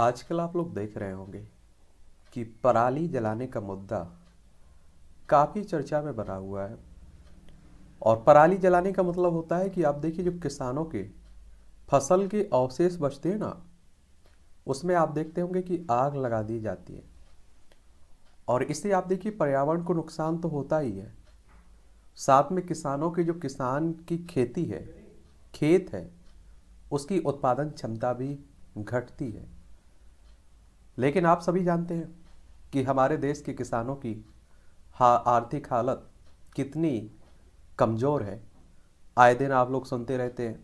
आजकल आप लोग देख रहे होंगे कि पराली जलाने का मुद्दा काफ़ी चर्चा में बना हुआ है और पराली जलाने का मतलब होता है कि आप देखिए जो किसानों के फसल के अवशेष बचते हैं ना उसमें आप देखते होंगे कि आग लगा दी जाती है और इससे आप देखिए पर्यावरण को नुकसान तो होता ही है साथ में किसानों के जो किसान की खेती है खेत है उसकी उत्पादन क्षमता भी घटती है लेकिन आप सभी जानते हैं कि हमारे देश के किसानों की हा आर्थिक हालत कितनी कमज़ोर है आए दिन आप लोग सुनते रहते हैं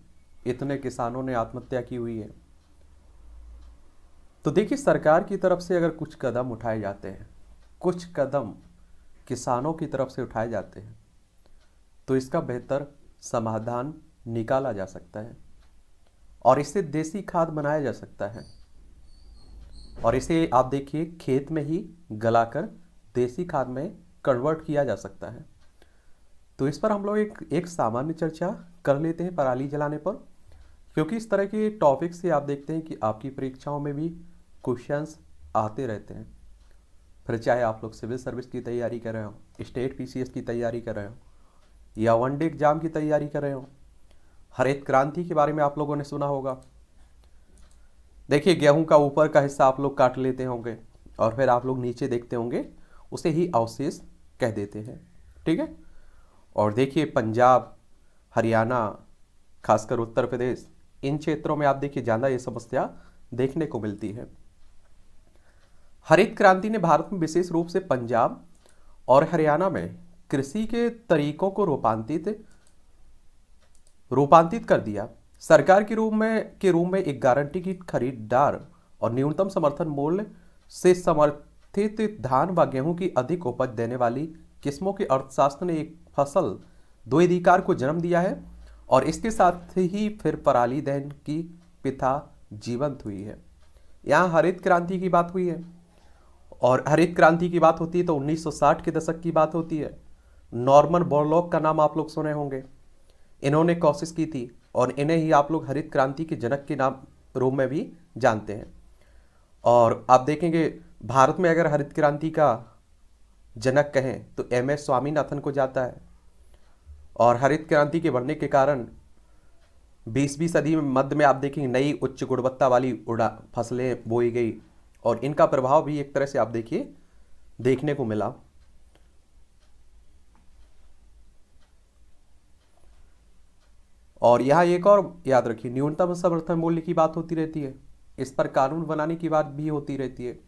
इतने किसानों ने आत्महत्या की हुई है तो देखिए सरकार की तरफ से अगर कुछ कदम उठाए जाते हैं कुछ कदम किसानों की तरफ से उठाए जाते हैं तो इसका बेहतर समाधान निकाला जा सकता है और इससे देसी खाद बनाया जा सकता है और इसे आप देखिए खेत में ही गलाकर देसी खाद में कन्वर्ट किया जा सकता है तो इस पर हम लोग एक एक सामान्य चर्चा कर लेते हैं पराली जलाने पर क्योंकि इस तरह के टॉपिक से आप देखते हैं कि आपकी परीक्षाओं में भी क्वेश्चंस आते रहते हैं फिर चाहे आप लोग सिविल सर्विस की तैयारी कर रहे हो स्टेट पीसीएस की तैयारी कर रहे हो या वनडे एग्जाम की तैयारी कर रहे हो हरित क्रांति के बारे में आप लोगों ने सुना होगा देखिए गेहूं का ऊपर का हिस्सा आप लोग काट लेते होंगे और फिर आप लोग नीचे देखते होंगे उसे ही अवशेष कह देते हैं ठीक है और देखिए पंजाब हरियाणा खासकर उत्तर प्रदेश इन क्षेत्रों में आप देखिए ज़्यादा ये समस्या देखने को मिलती है हरित क्रांति ने भारत में विशेष रूप से पंजाब और हरियाणा में कृषि के तरीकों को रूपांतरित रूपांतरित कर दिया सरकार के रूप में के रूप में एक गारंटी की खरीदार और न्यूनतम समर्थन मूल्य से समर्थित धान व गेहूं की अधिक उपज देने वाली किस्मों के अर्थशास्त्र ने एक फसल द्विधिकार को जन्म दिया है और इसके साथ ही फिर पराली दहन की पिथा जीवंत हुई है यहाँ हरित क्रांति की बात हुई है और हरित क्रांति की बात होती है तो 1960 के दशक की बात होती है नॉर्मन बोरलॉक का नाम आप लोग सुने होंगे इन्होंने कोशिश की थी और इन्हें ही आप लोग हरित क्रांति के जनक के नाम रूप में भी जानते हैं और आप देखेंगे भारत में अगर हरित क्रांति का जनक कहें तो एम एस स्वामीनाथन को जाता है और हरित क्रांति के बढ़ने के कारण बीसवीं सदी में मध्य में आप देखेंगे नई उच्च गुणवत्ता वाली उड़ा फसलें बोई गई और इनका प्रभाव भी एक तरह से आप देखिए देखने को मिला और यहाँ एक और याद रखिए न्यूनतम समर्थन मूल्य की बात होती रहती है इस पर कानून बनाने की बात भी होती रहती है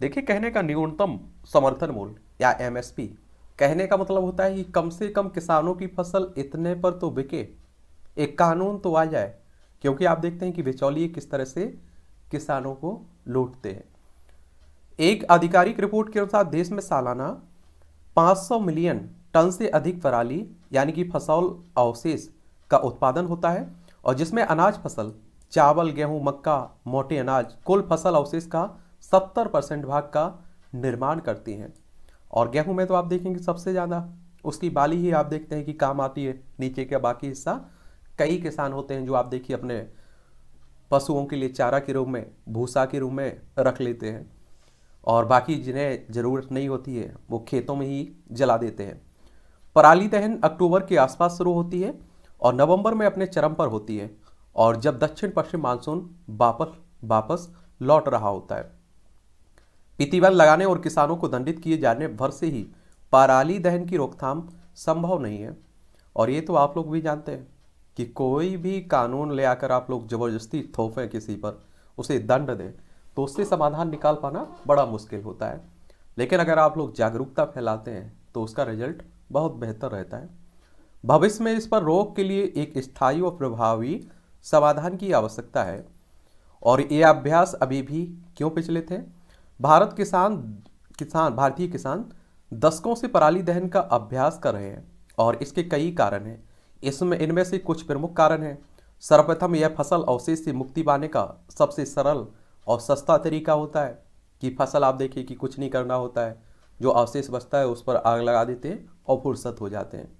देखिए कहने का न्यूनतम समर्थन मूल्य या एमएसपी कहने का मतलब होता है कि कम से कम किसानों की फसल इतने पर तो बिके एक कानून तो आ जाए क्योंकि आप देखते हैं कि बिचौलिए किस तरह से किसानों को लूटते हैं एक आधिकारिक रिपोर्ट के अनुसार देश में सालाना 500 मिलियन टन से अधिक पराली यानी कि फसल अवशेष का उत्पादन होता है और जिसमें अनाज फसल चावल गेहूं मक्का मोटे अनाज कुल फसल अवशेष का 70 परसेंट भाग का निर्माण करती हैं और गेहूं में तो आप देखेंगे सबसे ज़्यादा उसकी बाली ही आप देखते हैं कि काम आती है नीचे का बाकी हिस्सा कई किसान होते हैं जो आप देखिए अपने पशुओं के लिए चारा के रूप में भूसा के रूप में रख लेते हैं और बाकी जिन्हें ज़रूरत नहीं होती है वो खेतों में ही जला देते हैं पराली दहन अक्टूबर के आसपास शुरू होती है और नवंबर में अपने चरम पर होती है और जब दक्षिण पश्चिम मानसून वापस वापस लौट रहा होता है प्रतिबंध लगाने और किसानों को दंडित किए जाने भर से ही पराली दहन की रोकथाम संभव नहीं है और ये तो आप लोग भी जानते हैं कि कोई भी कानून ले आकर आप लोग जबरदस्ती थोपें किसी पर उसे दंड दें तो उससे समाधान निकाल पाना बड़ा मुश्किल होता है लेकिन अगर आप लोग जागरूकता फैलाते हैं तो उसका रिजल्ट बहुत बेहतर रहता है भविष्य में इस पर रोक के लिए एक स्थायी और प्रभावी समाधान की आवश्यकता है और ये अभ्यास अभी भी क्यों पिछले है भारत किसान किसान भारतीय किसान दशकों से पराली दहन का अभ्यास कर रहे हैं और इसके कई कारण हैं इसमें इनमें से कुछ प्रमुख कारण हैं सर्वप्रथम यह फसल अवशेष से मुक्ति पाने का सबसे सरल और सस्ता तरीका होता है कि फसल आप देखिए कि कुछ नहीं करना होता है जो अवशेष बचता है उस पर आग लगा देते हैं और फुर्सत हो जाते हैं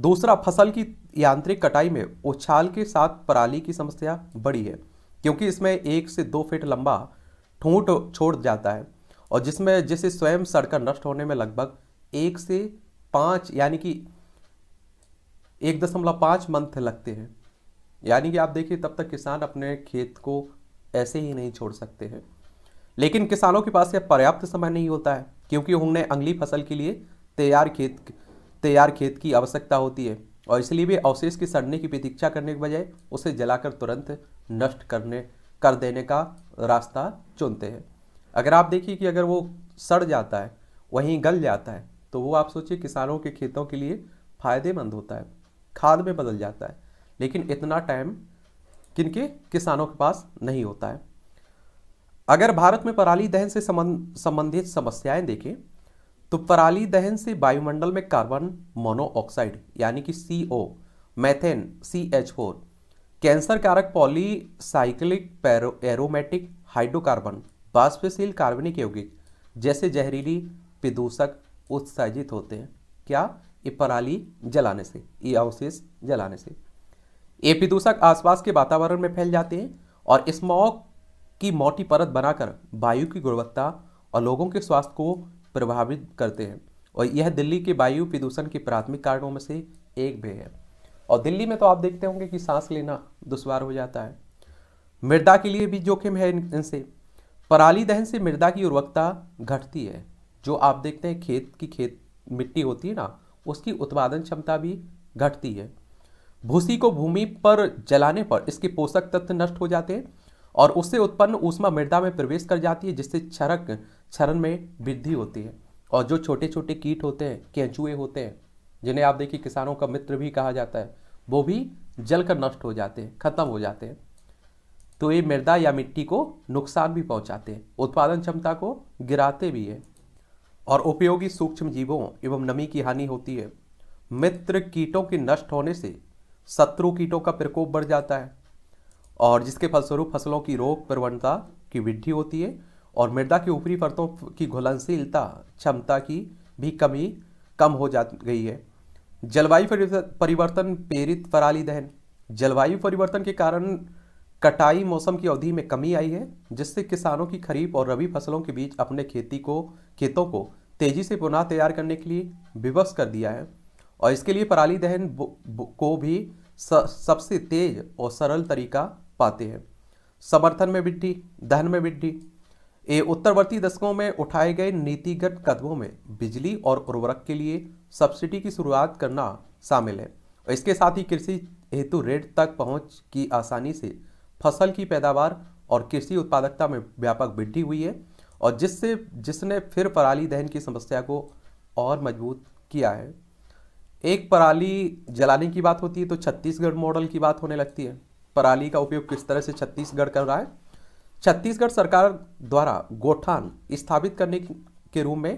दूसरा फसल की यांत्रिक कटाई में उछाल के साथ पराली की समस्या बड़ी है क्योंकि इसमें एक से दो फीट लंबा ठूंठ छोड़ जाता है और जिसमें जिसे स्वयं सड़कर नष्ट होने में लगभग एक से पाँच यानी कि एक दशमलव पाँच मंथ लगते हैं यानी कि आप देखिए तब तक किसान अपने खेत को ऐसे ही नहीं छोड़ सकते हैं लेकिन किसानों के पास यह पर्याप्त समय नहीं होता है क्योंकि उन्हें अगली फसल के लिए तैयार खेत तैयार खेत की आवश्यकता होती है और इसलिए भी अवशेष की सड़ने की प्रतीक्षा करने के बजाय उसे जलाकर तुरंत नष्ट करने कर देने का रास्ता चुनते हैं अगर आप देखिए कि अगर वो सड़ जाता है वहीं गल जाता है तो वो आप सोचिए किसानों के खेतों के लिए फायदेमंद होता है खाद में बदल जाता है लेकिन इतना टाइम किनके किसानों के पास नहीं होता है अगर भारत में पराली दहन से संबंधित समस्याएं देखें तो पराली दहन से वायुमंडल में कार्बन मोनोऑक्साइड यानी कि C O methane C H four cancer कारक पॉलीसाइक्लिक एरोमेटिक हाइड्रोकार्बन बाष्पशील कार्बनिक यौगिक जैसे जहरीली प्रदूषक उत्सर्जित होते हैं क्या ये पराली जलाने से ये अवशेष जलाने से ये प्रदूषक आसपास के वातावरण में फैल जाते हैं और स्मॉक की मोटी परत बनाकर वायु की गुणवत्ता और लोगों के स्वास्थ्य को प्रभावित करते हैं और यह दिल्ली के वायु प्रदूषण के प्राथमिक कारणों में से एक भी है और दिल्ली में तो आप देखते होंगे कि सांस लेना दुश्वार हो जाता है मृदा के लिए भी जोखिम है इनसे पराली दहन से मृदा की उर्वरकता घटती है जो आप देखते हैं खेत की खेत मिट्टी होती है ना उसकी उत्पादन क्षमता भी घटती है भूसी को भूमि पर जलाने पर इसके पोषक तत्व नष्ट हो जाते हैं और उससे उत्पन्न ऊष्मा मृदा में प्रवेश कर जाती है जिससे छरक क्षरण में वृद्धि होती है और जो छोटे छोटे कीट होते हैं केंचुए होते हैं जिन्हें आप देखिए किसानों का मित्र भी कहा जाता है वो भी जल कर नष्ट हो जाते हैं खत्म हो जाते हैं तो ये मृदा या मिट्टी को नुकसान भी पहुंचाते हैं उत्पादन क्षमता को गिराते भी है और उपयोगी सूक्ष्म जीवों एवं नमी की हानि होती है मित्र कीटों के नष्ट होने से शत्रु कीटों का प्रकोप बढ़ जाता है और जिसके फलस्वरूप फसलों की रोग प्रवणता की वृद्धि होती है और मृदा की ऊपरी परतों की घुलनशीलता क्षमता की भी कमी कम हो जा गई है जलवायु परिवर्तन प्रेरित पराली दहन जलवायु परिवर्तन के कारण कटाई मौसम की अवधि में कमी आई है जिससे किसानों की खरीफ और रबी फसलों के बीच अपने खेती को खेतों को तेजी से पुनः तैयार करने के लिए विवश कर दिया है और इसके लिए पराली दहन को भी सबसे तेज और सरल तरीका पाते हैं समर्थन में वृद्धि दहन में वृद्धि ये उत्तरवर्ती दशकों में उठाए गए नीतिगत कदमों में बिजली और उर्वरक के लिए सब्सिडी की शुरुआत करना शामिल है इसके साथ ही कृषि हेतु रेट तक पहुंच की आसानी से फसल की पैदावार और कृषि उत्पादकता में व्यापक वृद्धि हुई है और जिससे जिसने फिर पराली दहन की समस्या को और मजबूत किया है एक पराली जलाने की बात होती है तो छत्तीसगढ़ मॉडल की बात होने लगती है पराली का उपयोग किस तरह से छत्तीसगढ़ कर रहा है छत्तीसगढ़ सरकार द्वारा गोठान स्थापित करने के रूप में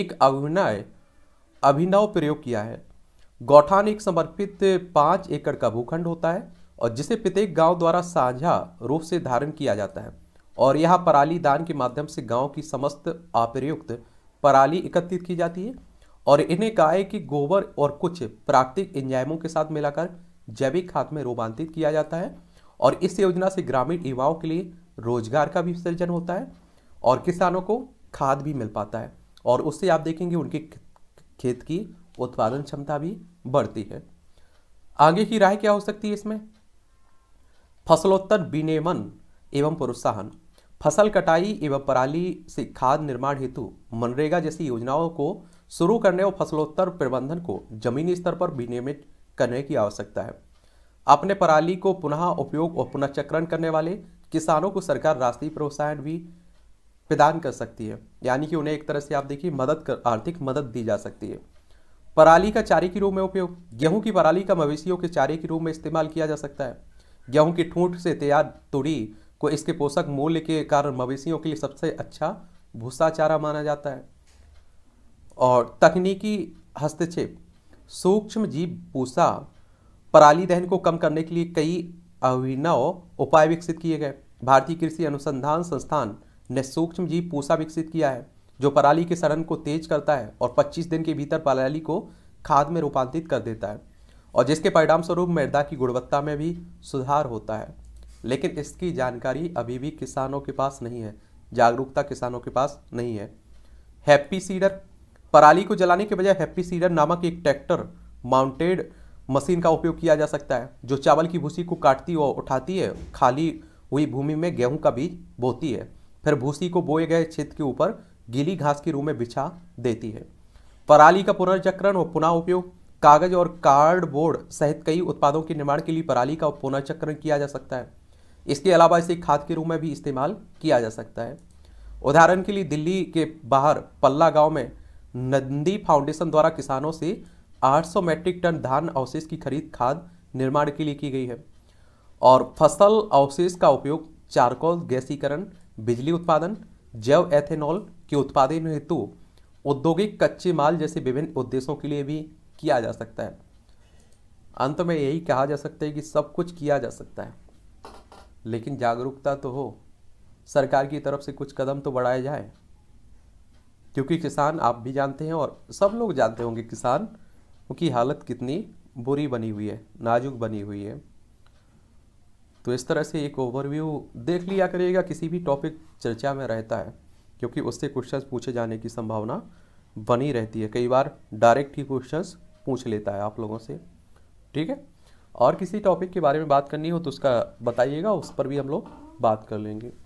एक अभिनय अभिनव प्रयोग किया है गोठान एक समर्पित पाँच एकड़ का भूखंड होता है और जिसे प्रत्येक गांव द्वारा साझा रूप से धारण किया जाता है और यह पराली दान के माध्यम से गांव की समस्त अप्रयुक्त पराली एकत्रित की जाती है और इन्हें गाय के गोबर और कुछ प्राकृतिक इंजायमों के साथ मिलाकर जैविक खाद में रूपांतरित किया जाता है और इस योजना से ग्रामीण युवाओं के लिए रोजगार का भी सृजन होता है और किसानों को खाद भी मिल पाता है और उससे आप देखेंगे उनके खेत की उत्पादन क्षमता भी बढ़ती है आगे की राय क्या हो सकती है इसमें फसलोत्तर विनियमन एवं प्रोत्साहन फसल कटाई एवं पराली से खाद निर्माण हेतु मनरेगा जैसी योजनाओं को शुरू करने और फसलोत्तर प्रबंधन को जमीनी स्तर पर विनियमित करने की आवश्यकता है अपने पराली को पुनः उपयोग और पुनःचक्रण करने वाले किसानों को सरकार राष्ट्रीय प्रोत्साहन भी प्रदान कर सकती है यानी कि उन्हें एक तरह से आप देखिए मदद कर आर्थिक मदद दी जा सकती है पराली का चारे के रूप में उपयोग गेहूं की पराली का मवेशियों के चारे के रूप में इस्तेमाल किया जा सकता है गेहूं की ठूंठ से तैयार तुड़ी को इसके पोषक मूल्य के कारण मवेशियों के लिए सबसे अच्छा भूसा चारा माना जाता है और तकनीकी हस्तक्षेप सूक्ष्म जीव पूसा पराली दहन को कम करने के लिए कई अभिनव उपाय विकसित किए गए भारतीय कृषि अनुसंधान संस्थान ने सूक्ष्म जीव पूसा विकसित किया है जो पराली के सड़न को तेज करता है और 25 दिन के भीतर पराली को खाद में रूपांतरित कर देता है और जिसके परिणाम स्वरूप मृदा की गुणवत्ता में भी सुधार होता है लेकिन इसकी जानकारी अभी भी किसानों के पास नहीं है जागरूकता किसानों के पास नहीं है हैप्पी सीडर पराली को जलाने के बजाय हैप्पी सीडर नामक एक ट्रैक्टर माउंटेड मशीन का उपयोग किया जा सकता है जो चावल की भूसी को काटती और उठाती है खाली हुई भूमि में गेहूं का बीज बोती है फिर भूसी को बोए गए क्षेत्र के ऊपर गीली घास की रूह में बिछा देती है पराली का पुनर्चक्रण और पुनः उपयोग कागज और कार्डबोर्ड सहित कई उत्पादों के निर्माण के लिए पराली का पुनर्चक्रण किया जा सकता है इसके अलावा इसे खाद के रूप में भी इस्तेमाल किया जा सकता है उदाहरण के लिए दिल्ली के बाहर पल्ला गांव में नंदी फाउंडेशन द्वारा किसानों से 800 मैट्रिक टन धान अवशेष की खरीद खाद निर्माण के लिए की गई है और फसल अवशेष का उपयोग चारकोल गैसीकरण बिजली उत्पादन जैव एथेनॉल के उत्पादन हेतु औद्योगिक कच्चे माल जैसे विभिन्न उद्देश्यों के लिए भी किया जा सकता है अंत में यही कहा जा सकता है कि सब कुछ किया जा सकता है लेकिन जागरूकता तो हो सरकार की तरफ से कुछ कदम तो बढ़ाए जाए क्योंकि किसान आप भी जानते हैं और सब लोग जानते होंगे किसान की हालत कितनी बुरी बनी हुई है नाजुक बनी हुई है तो इस तरह से एक ओवरव्यू देख लिया करिएगा किसी भी टॉपिक चर्चा में रहता है क्योंकि उससे क्वेश्चंस पूछे जाने की संभावना बनी रहती है कई बार डायरेक्ट ही क्वेश्चंस पूछ लेता है आप लोगों से ठीक है और किसी टॉपिक के बारे में बात करनी हो तो उसका बताइएगा उस पर भी हम लोग बात कर लेंगे